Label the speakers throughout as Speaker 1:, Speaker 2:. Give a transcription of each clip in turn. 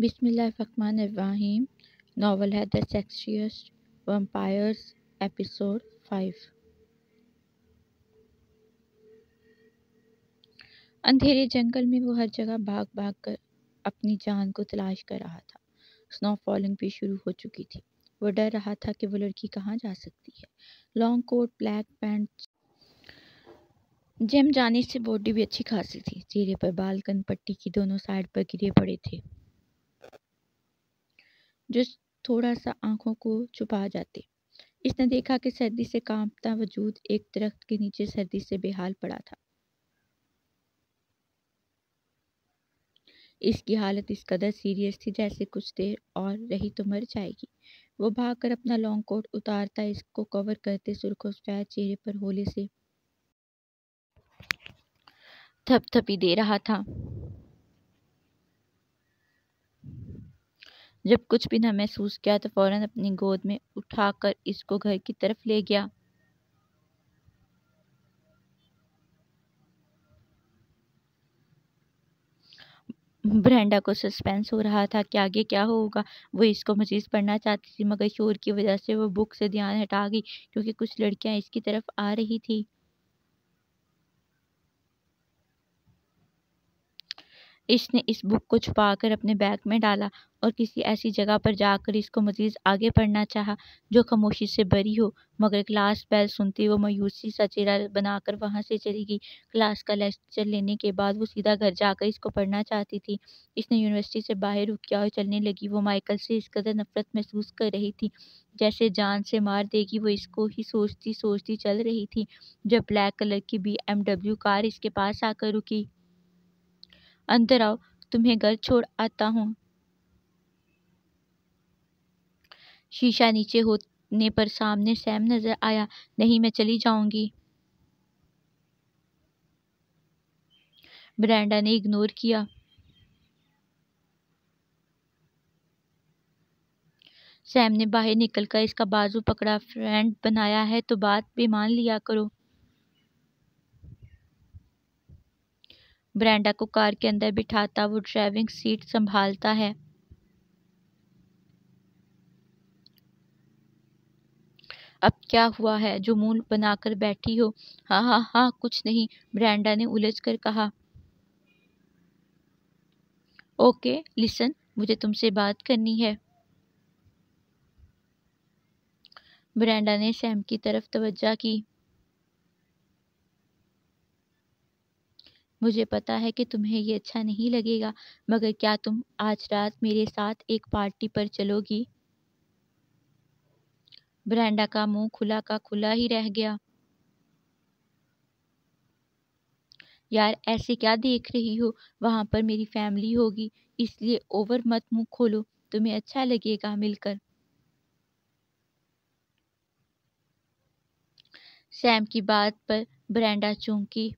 Speaker 1: बिसमीम नावल है the sexiest vampires episode five अंधेरे जंगल में वो हर जगह भाग भाग कर अपनी जान को तलाश कर रहा था स्नो फॉलिंग भी शुरू हो चुकी थी वो डर रहा था कि वो लड़की कहाँ जा सकती है long coat black pant gym जाने से बॉडी भी अच्छी खासी थी चेहरे पर बालकन पट्टी की दोनों साइड पर गिरे पड़े थे जो थोड़ा सा आंखों को छुपा जाती इसने देखा कि सर्दी से कांपता वजूद एक दरख्त के नीचे सर्दी से बेहाल पड़ा था इसकी हालत इस कदर सीरियस थी जैसे कुछ देर और रही तो मर जाएगी वो भागकर अपना लॉन्ग कोट उतारता इसको कवर करते सुर्खों सफेद चेहरे पर होले से थपथपी दे रहा था जब कुछ भी ना महसूस किया तो फौरन अपनी गोद में उठाकर इसको घर की तरफ ले गया ब्रेंडा को सस्पेंस हो रहा था कि आगे क्या होगा वो इसको मजीद पढ़ना चाहती थी मगर शोर की वजह से वो बुक से ध्यान हटा गई क्योंकि कुछ लड़कियां इसकी तरफ आ रही थी इसने इस बुक को छुपा कर अपने बैग में डाला और किसी ऐसी जगह पर जाकर इसको मज़ीद आगे पढ़ना चाहा जो खामोशी से भरी हो मगर क्लास बैल सुनते वो मायूसी सा चेहरा बनाकर वहाँ से चली गई क्लास का लेक्चर लेने के बाद वो सीधा घर जाकर इसको पढ़ना चाहती थी इसने यूनिवर्सिटी से बाहर रुक किया और चलने लगी वो माइकल से इस कदर नफरत महसूस कर रही थी जैसे जान से मार देगी वो इसको ही सोचती सोचती चल रही थी जब ब्लैक कलर की बी कार इसके पास आकर रुकी अंदर आओ तुम्हें घर छोड़ आता हूँ शीशा नीचे होने पर सामने सैम नजर आया नहीं मैं चली जाऊंगी ब्रांडा ने इग्नोर किया सैम ने बाहर निकलकर इसका बाजू पकड़ा फ्रेंड बनाया है तो बात भी मान लिया करो ब्रांडा को कार के अंदर बिठाता वो ड्राइविंग सीट संभालता है अब क्या हुआ है जो मुंह बनाकर बैठी हो हाँ हाँ हाँ कुछ नहीं ब्रांडा ने उलझ कर कहा ओके लिसन मुझे तुमसे बात करनी है ब्रांडा ने सैम की तरफ तवज्जा की मुझे पता है कि तुम्हें ये अच्छा नहीं लगेगा मगर क्या तुम आज रात मेरे साथ एक पार्टी पर चलोगी ब्रांडा का मुंह खुला का खुला ही रह गया यार ऐसे क्या देख रही हो वहां पर मेरी फैमिली होगी इसलिए ओवर मत मुंह खोलो तुम्हें अच्छा लगेगा मिलकर सैम की बात पर ब्रांडा चूंकी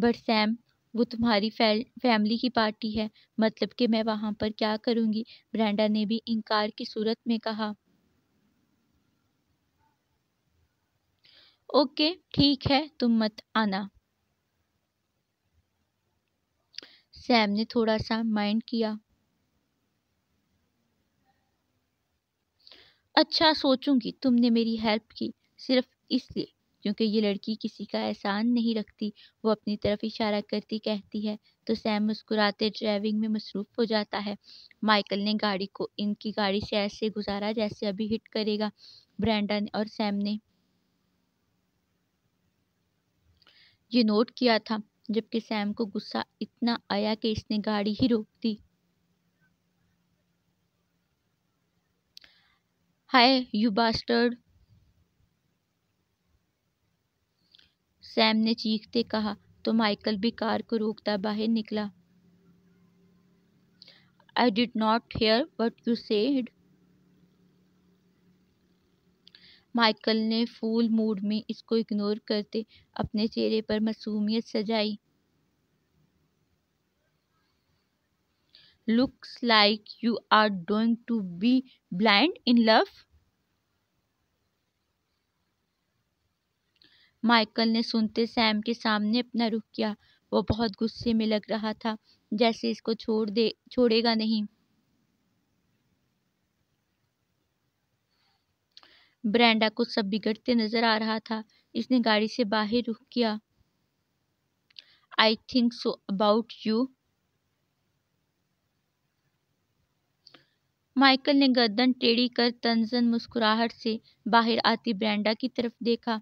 Speaker 1: बट सैम वो तुम्हारी फैमिली की पार्टी है मतलब कि मैं वहाँ पर क्या करूँगी ब्रेंडा ने भी इनकार की सूरत में कहा ओके ठीक है तुम मत आना सैम ने थोड़ा सा माइंड किया अच्छा सोचूंगी तुमने मेरी हेल्प की सिर्फ इसलिए क्योंकि ये लड़की किसी का एहसान नहीं रखती वो अपनी तरफ इशारा करती कहती है तो सैम मुस्कुराते ड्राइविंग में मसरूफ़ हो जाता है माइकल ने गाड़ी को इनकी गाड़ी से ऐसे गुजारा जैसे अभी हिट करेगा ब्रैंडन और सैम ने ये नोट किया था जबकि सैम को गुस्सा इतना आया कि इसने गाड़ी ही रोक दी हाय यू बास्टर्ड सैम ने चीखते कहा तो माइकल भी कार को रोकता बाहर निकला I did not hear what you said Michael ने फूल मूड में इसको इग्नोर करते अपने चेहरे पर मासूमियत सजाई looks like you are doing to be blind in love Michael ने सुनते सैम के सामने अपना रुख किया वो बहुत गुस्से में लग रहा था जैसे इसको छोड़ दे छोड़ेगा नहीं ब्रेंडा को सब बिगड़ते नजर आ रहा था इसने गाड़ी से बाहर रुख किया I think so about you Michael ने गर्दन टेढ़ी कर तंजन मुस्कुराहट से बाहर आती ब्रेंडा की तरफ देखा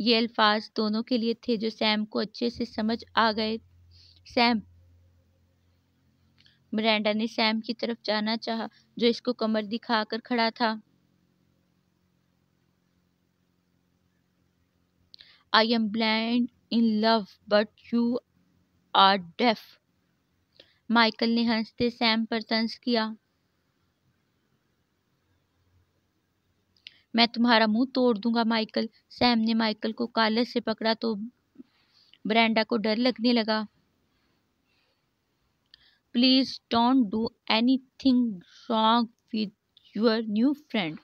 Speaker 1: ये अल्फाज दोनों के लिए थे जो सैम को अच्छे से समझ आ गए सैम मिरांडा ने सैम की तरफ जाना चाहा जो इसको कमर दिखाकर खड़ा था I am blind in love but you are deaf Michael ने हंसते सैम पर तंज किया मैं तुम्हारा मुंह तोड़ दूंगा माइकल सैम ने माइकल को कालर से पकड़ा तो ब्रांडा को डर लगने लगा please don't do anything wrong with your new friend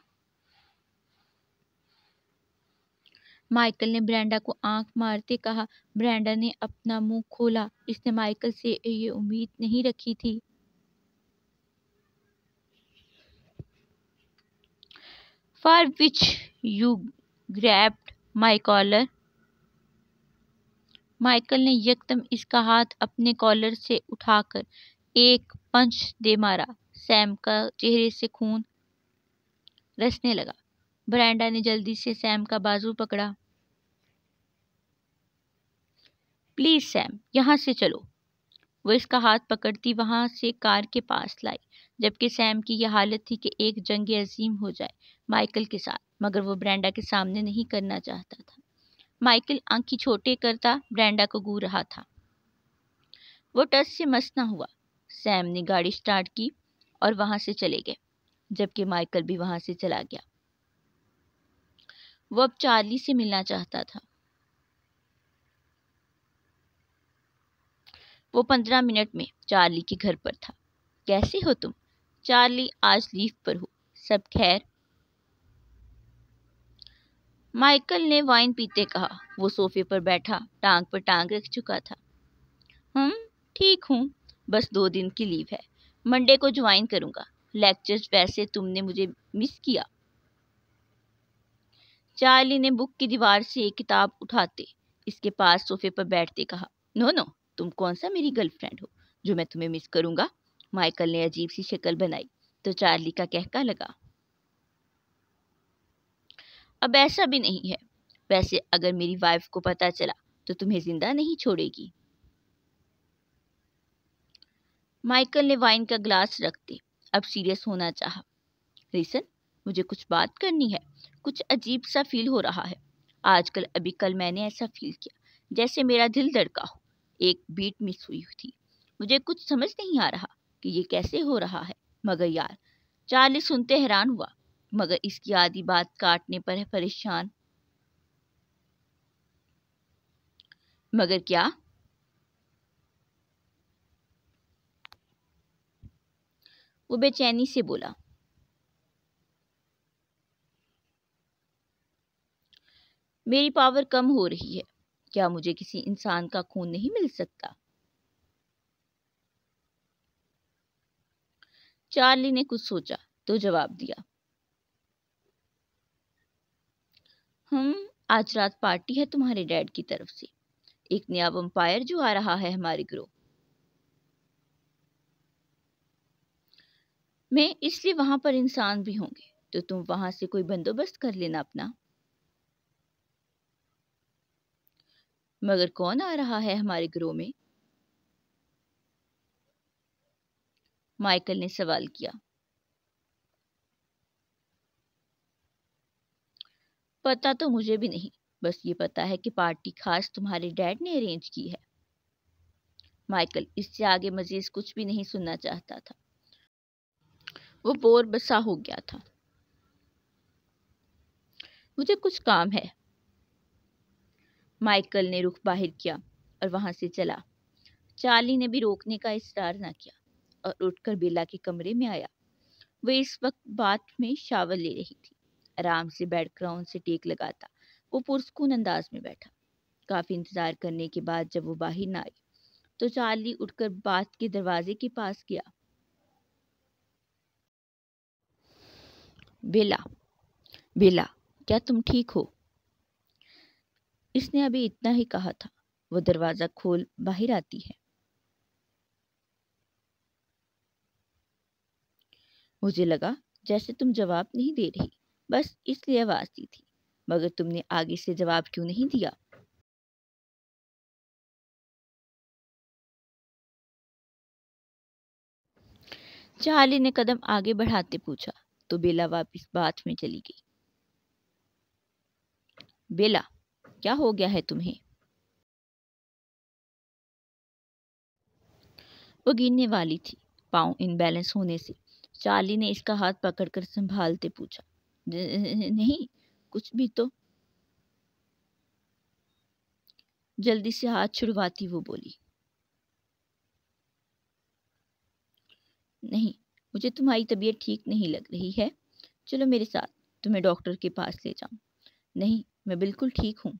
Speaker 1: Michael ने ब्रांडा को आंख मारते कहा ब्रांडा ने अपना मुंह खोला इसने माइकल से ये उम्मीद नहीं रखी थी for which you grabbed my collar Michael ने यकदम इसका हाथ अपने कॉलर से उठाकर एक पंच दे मारा सैम का चेहरे से खून रसने लगा ब्रांडा ने जल्दी से सैम का बाजू पकड़ा प्लीज सैम यहाँ से चलो वो इसका हाथ पकड़ती वहां से कार के पास लाई जबकि सैम की यह हालत थी कि एक जंग अजीम हो जाए माइकल के साथ मगर वो ब्रांडा के सामने नहीं करना चाहता था माइकल आंखी छोटे करता ब्रांडा को गू रहा था वो टस से मस ना हुआ सैम ने गाड़ी स्टार्ट की और वहां से चले गए जबकि माइकल भी वहां से चला गया वो अब चार्ली से मिलना चाहता था वो पंद्रह मिनट में चार्ली के घर पर था कैसे हो तुम चार्ली आज लीव पर हो सब खैर माइकल ने वाइन पीते कहा वो सोफे पर बैठा टांग पर टांग रख चुका था हम हम्म, ठीक हूँ बस दो दिन की लीव है मंडे को ज्वाइन करूँगा लेक्चर्स वैसे तुमने मुझे मिस किया चार्ली ने बुक की दीवार से एक किताब उठाते इसके पास सोफे पर बैठते कहा नो नो तुम कौन सा मेरी गर्लफ्रेंड हो जो मैं तुम्हें मिस करूंगा माइकल ने अजीब सी शक्ल बनाई तो चार्ली का कहका लगा अब ऐसा भी नहीं है वैसे अगर मेरी वाइफ को पता चला तो तुम्हें जिंदा नहीं छोड़ेगी माइकल ने वाइन का ग्लास रख रखते अब सीरियस होना चाहा रिसन मुझे कुछ बात करनी है कुछ अजीब सा फील हो रहा है आजकल अभी कल मैंने ऐसा फील किया जैसे मेरा दिल धड़का हो एक बीट मिस हुई थी मुझे कुछ समझ नहीं आ रहा कि ये कैसे हो रहा है मगर यार चार्ली सुनते हैरान हुआ मगर इसकी आधी बात काटने पर है परेशान मगर क्या वो बेचैनी से बोला मेरी पावर कम हो रही है क्या मुझे किसी इंसान का खून नहीं मिल सकता चार्ली ने कुछ सोचा तो जवाब दिया हम आज रात पार्टी है तुम्हारे डैड की तरफ से एक नया वम्पायर जो आ रहा है हमारे ग्रुप मैं इसलिए वहां पर इंसान भी होंगे तो तुम वहां से कोई बंदोबस्त कर लेना अपना मगर कौन आ रहा है हमारे ग्रोह में माइकल ने सवाल किया पता तो मुझे भी नहीं बस ये पता है कि पार्टी खास तुम्हारे डैड ने अरेंज की है माइकल इससे आगे मजीद कुछ भी नहीं सुनना चाहता था वो बोर बसा हो गया था मुझे कुछ काम है माइकल ने रुख बाहर किया और वहां से चला चार्ली ने भी रोकने का इसरार ना किया और उठकर बेला के कमरे में आया वह इस वक्त बाथ में शावर ले रही थी आराम से बैठ क्राउन से टेक लगाता वो पुरस्कून अंदाज में बैठा काफ़ी इंतज़ार करने के बाद जब वो बाहर ना आई तो चार्ली उठकर बाथ के दरवाजे के पास गया बेला बेला क्या तुम ठीक हो इसने अभी इतना ही कहा था वो दरवाजा खोल बाहर आती है मुझे लगा जैसे तुम जवाब नहीं दे रही बस इसलिए आवाज दी थी मगर तुमने आगे से जवाब क्यों नहीं दिया चार्ली ने कदम आगे बढ़ाते पूछा तो बेला वापस बात में चली गई बेला क्या हो गया है तुम्हें वो गिरने वाली थी पाँव इनबैलेंस होने से चार्ली ने इसका हाथ पकड़कर संभालते पूछा नहीं कुछ भी तो जल्दी से हाथ छुड़वाती वो बोली नहीं मुझे तुम्हारी तबीयत ठीक नहीं लग रही है चलो मेरे साथ तुम्हें डॉक्टर के पास ले जाऊं नहीं मैं बिल्कुल ठीक हूँ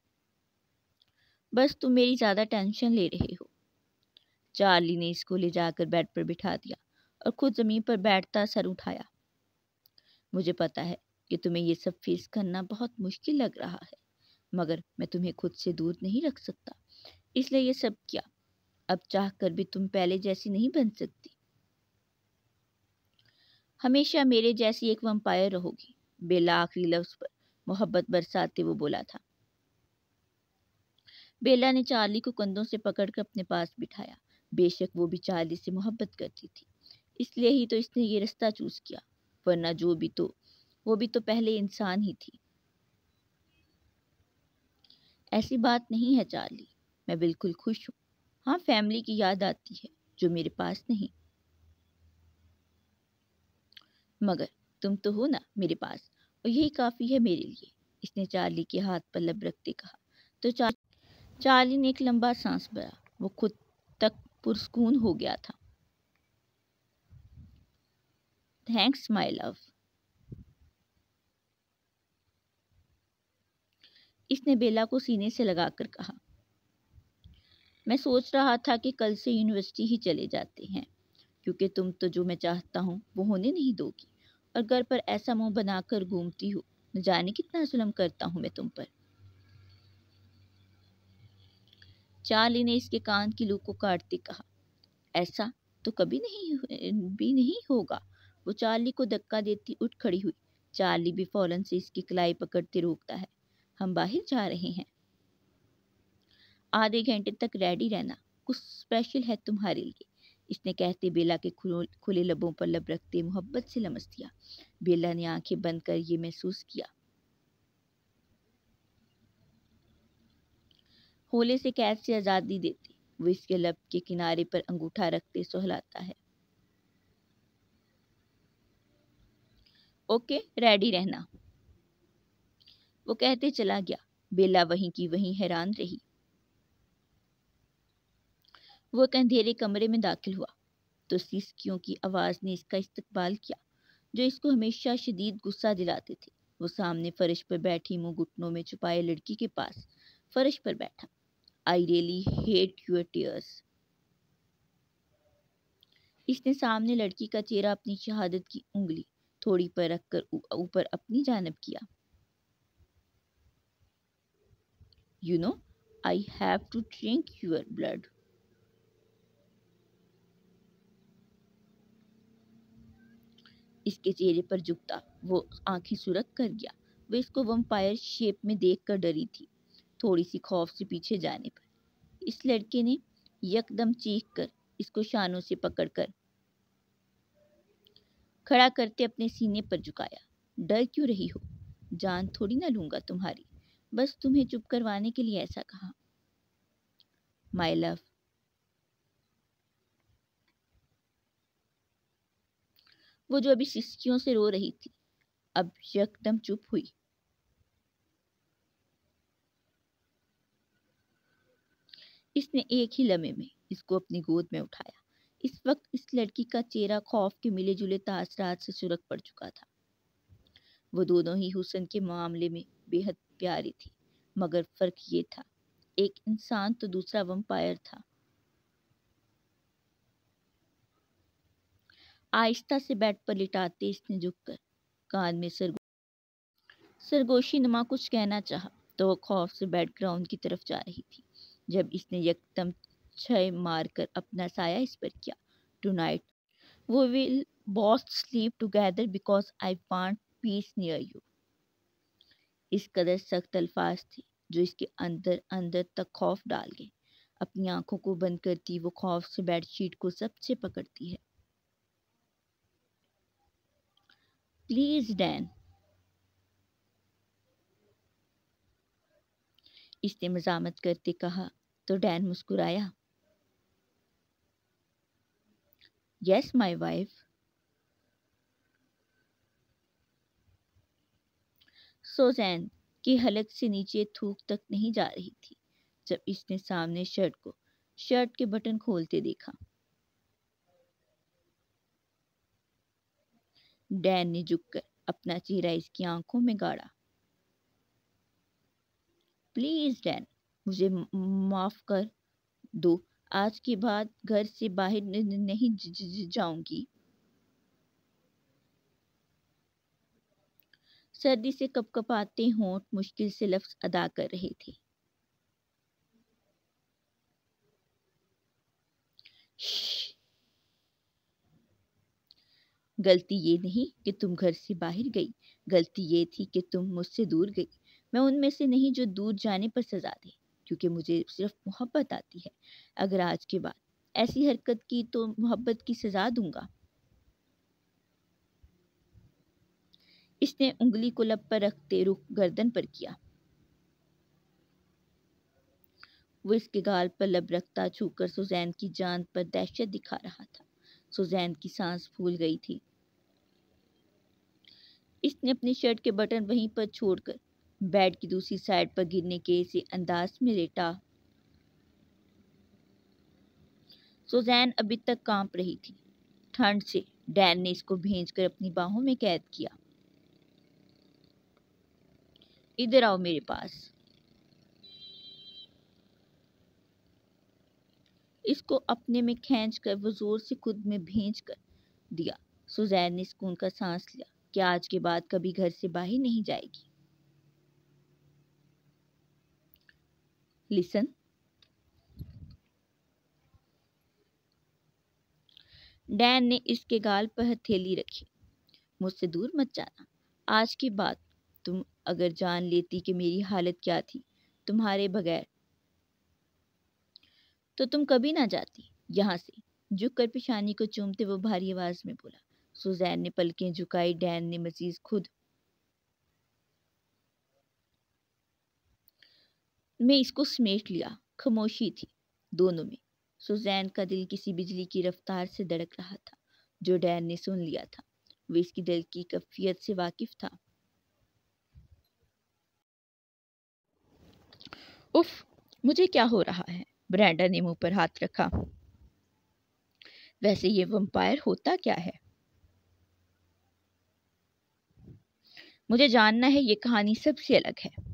Speaker 1: बस तुम मेरी ज़्यादा टेंशन ले रहे हो चार्ली ने इसको ले जाकर बेड पर बिठा दिया और खुद ज़मीन पर बैठता सर उठाया मुझे पता है कि तुम्हें ये सब फेस करना बहुत मुश्किल लग रहा है मगर मैं तुम्हें खुद से दूर नहीं रख सकता इसलिए यह सब किया अब चाह कर भी तुम पहले जैसी नहीं बन सकती हमेशा मेरे जैसी एक वम्पायर रहोगी बेला आखिरी लफ्ज़ पर मोहब्बत बरसाते वो बोला था बेला ने चार्ली को कंधों से पकड़कर अपने पास बिठाया बेशक वो भी चार्ली से मोहब्बत करती थी इसलिए ही तो इसने ये रास्ता चूज किया वरना जो भी तो वो भी तो पहले इंसान ही थी ऐसी बात नहीं है चार्ली मैं बिल्कुल खुश हूँ हाँ फैमिली की याद आती है जो मेरे पास नहीं मगर तुम तो हो ना मेरे पास और यही काफ़ी है मेरे लिए इसने चार्ली के हाथ पर लब रखते कहा तो चार्ली चार्ली ने एक लंबा सांस भरा वो खुद तक पुरस्कून हो गया था थैंक्स माय लव इसने बेला को सीने से लगाकर कहा मैं सोच रहा था कि कल से यूनिवर्सिटी ही चले जाते हैं क्योंकि तुम तो जो मैं चाहता हूँ वो होने नहीं दोगी और घर पर ऐसा मुंह बनाकर घूमती हो न जाने कितना जुलम करता हूँ मैं तुम पर चार्ली ने इसके कान की लू को काटते कहा ऐसा तो कभी नहीं भी नहीं होगा वो चार्ली को धक्का देती उठ खड़ी हुई चार्ली भी फौरन से इसकी कलाई पकड़ते रोकता है हम बाहर जा रहे हैं आधे घंटे तक रेडी रहना कुछ स्पेशल है तुम्हारे लिए इसने कहते बेला के खुले लबों पर लब रखते मोहब्बत से लमस दिया बेला ने आंखें बंद कर ये महसूस किया खोले से कैद से आज़ादी देती वो इसके लब के किनारे पर अंगूठा रखते सहलाता है ओके रेडी रहना वो कहते चला गया बेला वहीं की वहीं हैरान रही वो एक अंधेरे कमरे में दाखिल हुआ तो सिसकियों की आवाज़ ने इसका इस्तकबाल किया जो इसको हमेशा शदीद गुस्सा दिलाते थे वो सामने फर्श पर बैठी मुंह घुटनों में छुपाए लड़की के पास फर्श पर बैठा I really hate your tears इसने सामने लड़की का चेहरा अपनी शहादत की उंगली थोड़ी पर रखकर ऊपर अपनी जानब किया you know I have to drink your blood इसके चेहरे पर झुकता वो आंखें सुरख कर गया वो इसको वम्पायर शेप में देख कर डरी थी थोड़ी सी खौफ से पीछे जाने पर इस लड़के ने यकदम चीख कर इसको शानों से पकड़कर खड़ा करते अपने सीने पर झुकाया डर क्यों रही हो जान थोड़ी ना लूंगा तुम्हारी बस तुम्हें चुप करवाने के लिए ऐसा कहा माय लव वो जो अभी सिस्कियों से रो रही थी अब यकदम चुप हुई इसने एक ही लम्हे में इसको अपनी गोद में उठाया इस वक्त इस लड़की का चेहरा खौफ के मिले जुले तासरात से सुरख पड़ चुका था वो दोनों ही हुसन के मामले में बेहद प्यारी थी मगर फर्क ये था एक इंसान तो दूसरा वम्पायर था आहिस्ता से बेड पर लिटाते इसने झुककर कान में सरगो सरगोशी नमा कुछ कहना चाहा तो वह खौफ से बैकग्राउंड ग्राउंड की तरफ जा रही थी जब इसने यकदम छय मार कर अपना साया इस पर किया tonight we will both sleep together because I want peace near you इस कदर सख्त अल्फाज थे जो इसके अंदर अंदर तक खौफ डाल गए अपनी आंखों को बंद करती वो खौफ से बेडशीट को सबसे पकड़ती है प्लीज डैन इसने मजामत करते कहा तो डैन मुस्कुराया यस माई वाइफ सोजैन की हलक से नीचे थूक तक नहीं जा रही थी जब इसने सामने शर्ट को शर्ट के बटन खोलते देखा डैन ने झुककर अपना चेहरा इसकी आंखों में गाड़ा प्लीज़ डैन मुझे माफ़ कर दो आज के बाद घर से बाहर नहीं जाऊंगी सर्दी से कपकपाते होंठ मुश्किल से लफ्ज अदा कर रहे थे गलती ये नहीं कि तुम घर से बाहर गई गलती ये थी कि तुम मुझसे दूर गई मैं उनमें से नहीं जो दूर जाने पर सजा दे क्योंकि मुझे सिर्फ मोहब्बत आती है अगर आज के बाद ऐसी हरकत की तो मोहब्बत की सजा दूंगा इसने उंगली को लब पर रखते रुख गर्दन पर किया वो इसके गाल पर लब रखता छूकर सुजैन की जान पर दहशत दिखा रहा था सुजैन की सांस फूल गई थी इसने अपनी शर्ट के बटन वहीं पर छोड़कर बेड की दूसरी साइड पर गिरने के इसी अंदाज में लेटा सुजैन अभी तक कांप रही थी ठंड से डैन ने इसको भेजकर अपनी बाहों में कैद किया इधर आओ मेरे पास इसको अपने में खींच कर वो जोर से खुद में भेज कर दिया सुजैन ने सुकून का सांस लिया कि आज के बाद कभी घर से बाहर नहीं जाएगी listen डैन ने इसके गाल पर हथेली रखी मुझसे दूर मत जाना आज की बात तुम अगर जान लेती कि मेरी हालत क्या थी तुम्हारे बगैर तो तुम कभी ना जाती यहां से झुक कर पिशानी को चूमते वो भारी आवाज में बोला सुजैन ने पलकें झुकाई डैन ने मजीद खुद में इसको समेट लिया खामोशी थी दोनों में सुजैन का दिल किसी बिजली की रफ्तार से धड़क रहा था जो डैन ने सुन लिया था वे इसकी दिल की कफियत से वाकिफ था उफ मुझे क्या हो रहा है ब्रांडा ने मुंह पर हाथ रखा वैसे ये वम्पायर होता क्या है मुझे जानना है ये कहानी सबसे अलग है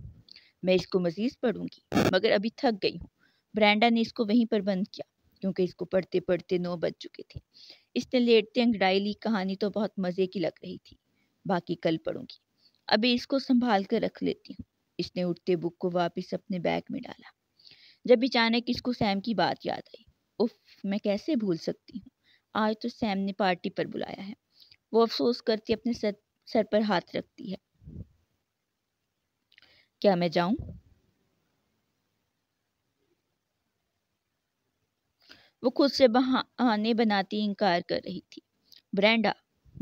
Speaker 1: मैं इसको मज़ीद पढ़ूंगी मगर अभी थक गई हूँ ब्रांडा ने इसको वहीं पर बंद किया क्योंकि इसको पढ़ते पढ़ते नौ बज चुके थे इसने लेटते अंगड़ाई ली कहानी तो बहुत मज़े की लग रही थी बाकी कल पढ़ूंगी अभी इसको संभाल कर रख लेती हूँ इसने उठते बुक को वापस अपने बैग में डाला जब अचानक इसको सैम की बात याद आई उफ मैं कैसे भूल सकती हूँ आज तो सैम ने पार्टी पर बुलाया है वो अफसोस करती अपने सर सर पर हाथ रखती है क्या मैं जाऊं वो खुद से बहाने बनाती इनकार कर रही थी ब्रेंडा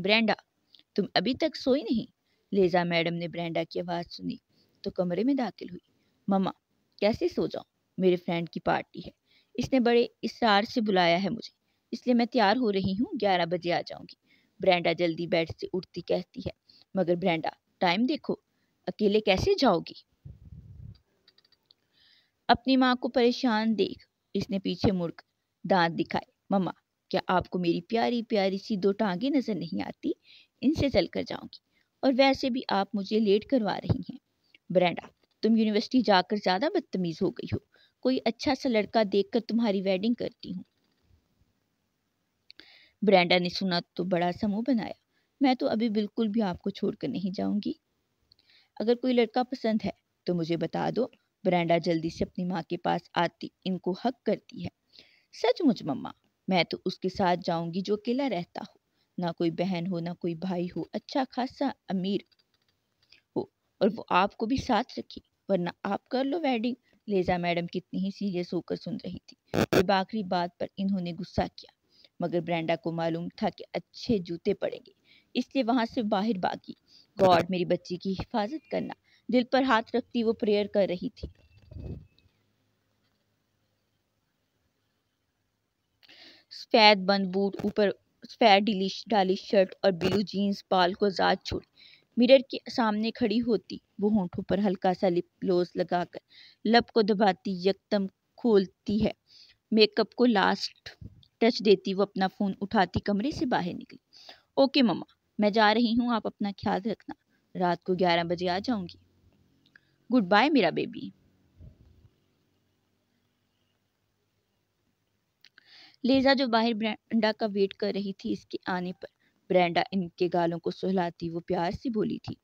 Speaker 1: ब्रेंडा तुम अभी तक सोई नहीं लेजा मैडम ने ब्रेंडा की आवाज़ सुनी तो कमरे में दाखिल हुई ममा कैसे सो जाऊं मेरे फ्रेंड की पार्टी है इसने बड़े इसरार से बुलाया है मुझे इसलिए मैं तैयार हो रही हूँ ग्यारह बजे आ जाऊंगी ब्रेंडा जल्दी बेड से उठती कहती है मगर ब्रेंडा टाइम देखो अकेले कैसे जाओगी अपनी माँ को परेशान देख इसने पीछे मुड़कर दांत दिखाए मम्मा क्या आपको मेरी प्यारी प्यारी सी दो टांगे नजर नहीं आती इनसे चल कर जाऊंगी और वैसे भी आप मुझे लेट करवा रही हैं ब्रेंडा तुम यूनिवर्सिटी जाकर ज़्यादा बदतमीज़ हो गई हो कोई अच्छा सा लड़का देखकर तुम्हारी वेडिंग करती हूँ ब्रेंडा ने सुना तो बड़ा समूह बनाया मैं तो अभी बिल्कुल भी आपको छोड़कर नहीं जाऊंगी अगर कोई लड़का पसंद है तो मुझे बता दो ब्रांडा जल्दी से अपनी माँ के पास आती इनको हक करती है सचमुच मम्मा मैं तो उसके साथ जाऊंगी जो अकेला रहता हो ना कोई बहन हो ना कोई भाई हो अच्छा खासा अमीर हो और वो आपको भी साथ रखी वरना आप कर लो वेडिंग लेजा मैडम कितनी ही सीरियस होकर सुन रही थी जब आखिरी बात पर इन्होंने गुस्सा किया मगर ब्रांडा को मालूम था कि अच्छे जूते पड़ेंगे इसलिए वहां से बाहर भागी गॉड मेरी बच्ची की हिफाजत करना दिल पर हाथ रखती वो प्रेयर कर रही थी सफ़ेद बंद बूट ऊपर सफ़ेद डिलिश डाली शर्ट और ब्लू जीन्स बाल को ज़ात छोड़ मिरर के सामने खड़ी होती वो होंठों पर हल्का सा लिप ग्लोज लगाकर लब को दबाती यकदम खोलती है मेकअप को लास्ट टच देती वो अपना फ़ोन उठाती कमरे से बाहर निकली ओके मम्मा मैं जा रही हूँ आप अपना ख्याल रखना रात को ग्यारह बजे आ जाऊंगी गुड बाय मेरा बेबी लेजा जो बाहर ब्रांडा का वेट कर रही थी इसके आने पर ब्रांडा इनके गालों को सुहलाती वो प्यार से बोली थी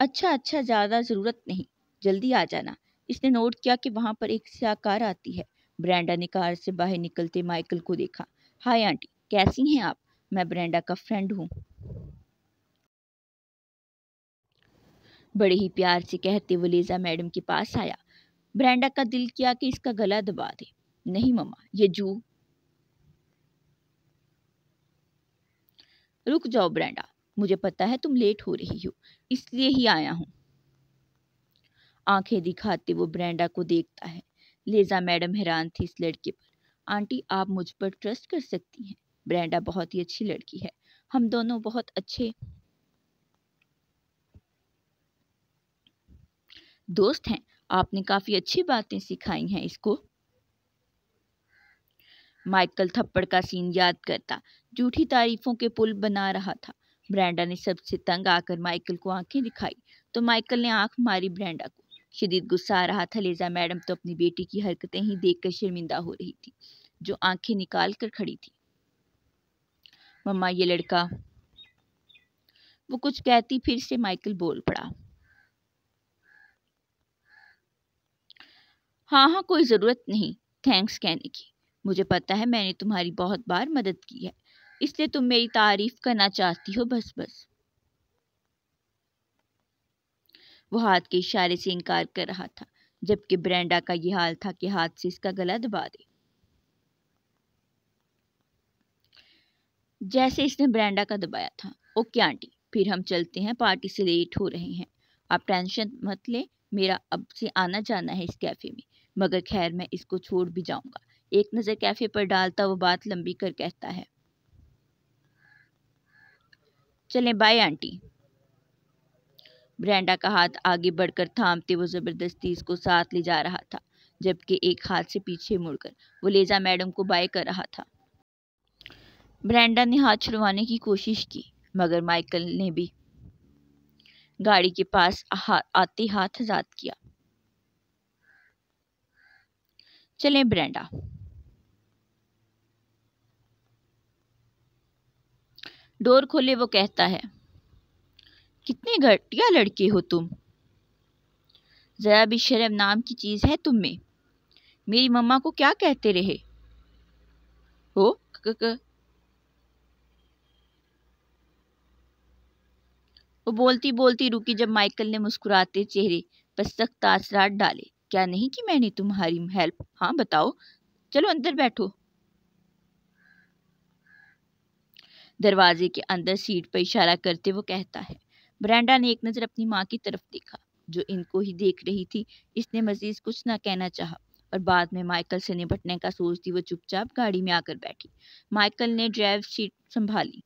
Speaker 1: अच्छा अच्छा ज़्यादा ज़रूरत नहीं जल्दी आ जाना इसने नोट किया कि वहां पर एक सियाकार आती है ब्रेंडा ने कार से बाहर निकलते माइकल को देखा हाय आंटी कैसी हैं आप मैं ब्रेंडा का फ्रेंड हूँ बड़े ही प्यार से कहते वो लेजा मैडम के पास आया ब्रेंडा का दिल किया कि इसका गला दबा दे नहीं मम्मा ये जू रुक जाओ ब्रेंडा मुझे पता है तुम लेट हो रही हो इसलिए ही आया हूँ आंखें दिखाते वो ब्रेंडा को देखता है लेजा मैडम हैरान थी इस लड़के पर आंटी आप मुझ पर ट्रस्ट कर सकती हैं ब्रेंडा बहुत ही अच्छी लड़की है हम दोनों बहुत अच्छे दोस्त हैं आपने काफ़ी अच्छी बातें सिखाई हैं इसको माइकल थप्पड़ का सीन याद करता झूठी तारीफों के पुल बना रहा था ब्रेंडा ने सबसे तंग आकर माइकल को आंखें दिखाई तो माइकल ने आंख मारी ब्रेंडा को शदीद गुस्सा आ रहा था लेजा मैडम तो अपनी बेटी की हरकतें ही देखकर शर्मिंदा हो रही थी जो आंखें निकाल कर खड़ी थी मम्मा ये लड़का वो कुछ कहती फिर से माइकल बोल पड़ा हाँ हाँ कोई ज़रूरत नहीं थैंक्स कहने की मुझे पता है मैंने तुम्हारी बहुत बार मदद की है इसलिए तुम मेरी तारीफ़ करना चाहती हो बस बस वो हाथ के इशारे से इनकार कर रहा था जबकि ब्रेंडा का यह हाल था कि हाथ से इसका गला दबा दे जैसे इसने ब्रेंडा का दबाया था ओके आंटी फिर हम चलते हैं पार्टी से लेट हो रहे हैं आप टेंशन मत लें मेरा अब से आना जाना है इस कैफ़े में मगर खैर मैं इसको छोड़ भी जाऊंगा एक नज़र कैफ़े पर डालता वो बात लंबी कर कहता है चलें बाय आंटी ब्रेंडा का हाथ आगे बढ़कर थामते वो ज़बरदस्ती इसको साथ ले जा रहा था जबकि एक हाथ से पीछे मुड़कर वो लेजा मैडम को बाय कर रहा था ब्रेंडा ने हाथ छुड़वाने की कोशिश की मगर माइकल ने भी गाड़ी के पास आते हाथ आजाद किया चलें ब्रेंडा डोर खोले वो कहता है कितने घटिया लड़के हो तुम ज़रा भी शर्म नाम की चीज़ है तुम में मेरी मम्मा को क्या कहते रहे हो वो बोलती बोलती रुकी जब माइकल ने मुस्कुराते चेहरे पर सख्त आसरात डाले क्या नहीं कि मैंने तुम्हारी हेल्प हाँ बताओ चलो अंदर बैठो दरवाजे के अंदर सीट पर इशारा करते वो कहता है ब्रांडा ने एक नज़र अपनी माँ की तरफ देखा जो इनको ही देख रही थी इसने मजीद कुछ ना कहना चाहा और बाद में माइकल से निपटने का सोचती वो चुपचाप गाड़ी में आकर बैठी माइकल ने ड्राइव सीट संभाली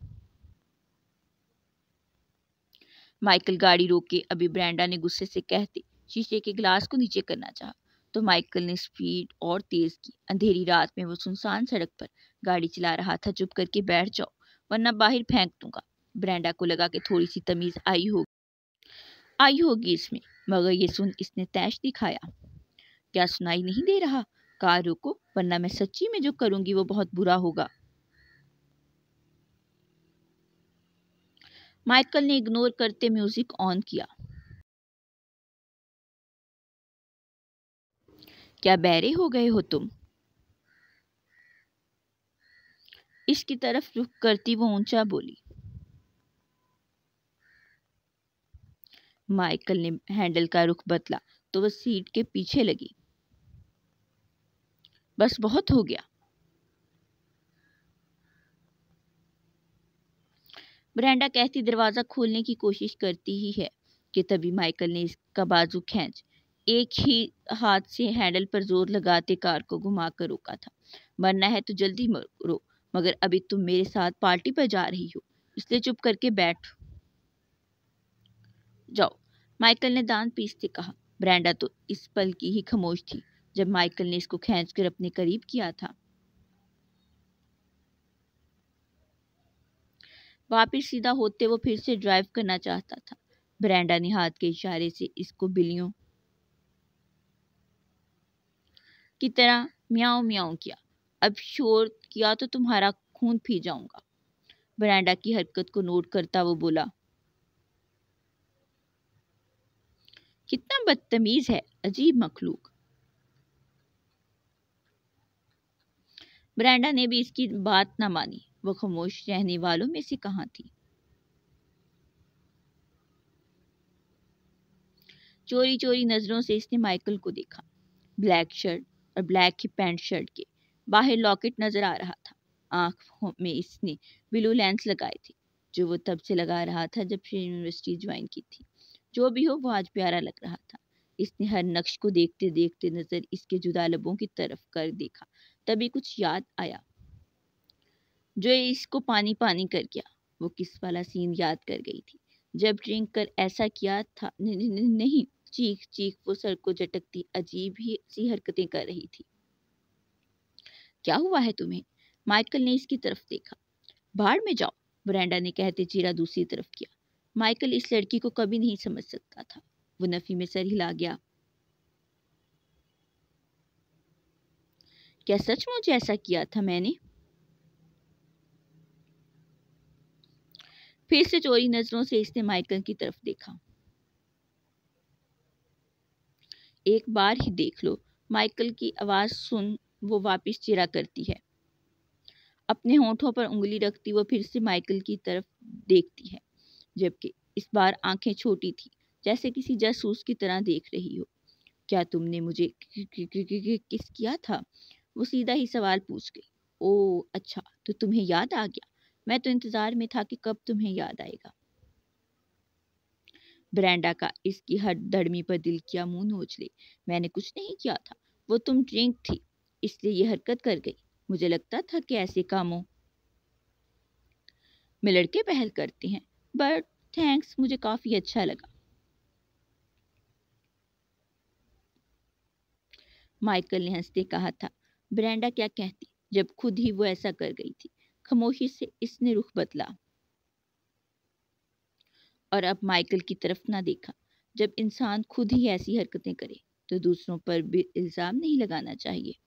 Speaker 1: माइकल गाड़ी रोके अभी ब्रांडा ने गुस्से से कहते शीशे के गिलास को नीचे करना चाहा तो माइकल ने स्पीड और तेज की अंधेरी रात में वो सुनसान सड़क पर गाड़ी चला रहा था चुप करके बैठ जाओ वरना बाहर फेंक दूंगा ब्रांडा को लगा कि थोड़ी सी तमीज़ आई होगी आई होगी इसमें मगर ये सुन इसने तैश दिखाया क्या सुनाई नहीं दे रहा कार रोको वरना मैं सच्ची में जो करूंगी वो बहुत बुरा होगा माइकल ने इग्नोर करते म्यूजिक ऑन किया क्या बैरे हो गए हो तुम इसकी तरफ रुख करती वो ऊंचा बोली माइकल ने हैंडल का रुख बदला तो वह सीट के पीछे लगी बस बहुत हो गया ब्रेंडा कहती दरवाज़ा खोलने की कोशिश करती ही है कि तभी माइकल ने इसका बाजू खींच एक ही हाथ से हैंडल पर जोर लगाते कार को घुमा कर रोका था मरना है तो जल्दी मरो मगर अभी तुम मेरे साथ पार्टी पर जा रही हो इसलिए चुप करके बैठ जाओ माइकल ने दांत पीसते कहा ब्रांडा तो इस पल की ही खामोश थी जब माइकल ने इसको खींचकर अपने करीब किया था वापिस सीधा होते वो फिर से ड्राइव करना चाहता था ब्रांडा ने हाथ के इशारे से इसको बिलियों की तरह म्याओ म्याओ किया अब शोर किया तो तुम्हारा खून पी जाऊंगा ब्रांडा की हरकत को नोट करता वो बोला कितना बदतमीज है अजीब मखलूक ब्रांडा ने भी इसकी बात ना मानी वह खामोश रहने वालों में से कहा थी चोरी चोरी नजरों से इसने माइकल को देखा ब्लैक शर्ट और ब्लैक ही पैंट शर्ट के बाहर लॉकेट नजर आ रहा था आंख में इसने ब्लू लेंस लगाए थे जो वो तब से लगा रहा था जब यूनिवर्सिटी ज्वाइन की थी जो भी हो वो आज प्यारा लग रहा था इसने हर नक्श को देखते देखते नजर इसके जुदा लबों की तरफ कर देखा तभी कुछ याद आया जो इसको पानी पानी कर गया वो किस वाला सीन याद कर गई थी जब ड्रिंक कर ऐसा किया था न, न, न, नहीं चीख चीख वो सर को झटकती अजीब ही सी हरकतें कर रही थी क्या हुआ है तुम्हें माइकल ने इसकी तरफ देखा बाढ़ में जाओ ब्रांडा ने कहते चीरा दूसरी तरफ किया माइकल इस लड़की को कभी नहीं समझ सकता था वो नफ़ी में सर हिला गया क्या सचमुच ऐसा किया था मैंने फिर से चोरी नजरों से इसने माइकल की तरफ देखा एक बार ही देख लो माइकल की आवाज़ सुन वो वापस चिरा करती है अपने होठों पर उंगली रखती वो फिर से माइकल की तरफ देखती है जबकि इस बार आंखें छोटी थी जैसे किसी जासूस की तरह देख रही हो क्या तुमने मुझे किस किया था वो सीधा ही सवाल पूछ गई ओ अच्छा तो तुम्हें याद आ गया मैं तो इंतज़ार में था कि कब तुम्हें याद आएगा ब्रांडा का इसकी हर धड़मी पर दिल किया मुंह नोच ले मैंने कुछ नहीं किया था वो तुम ड्रिंक थी इसलिए ये हरकत कर गई मुझे लगता था कि ऐसे कामों में लड़के पहल करते हैं बट थैंक्स मुझे काफ़ी अच्छा लगा माइकल ने हंसते कहा था ब्रेंडा क्या कहती जब खुद ही वो ऐसा कर गई थी खामोशी से इसने रुख बदला और अब माइकल की तरफ ना देखा जब इंसान खुद ही ऐसी हरकतें करे तो दूसरों पर भी इल्ज़ाम नहीं लगाना चाहिए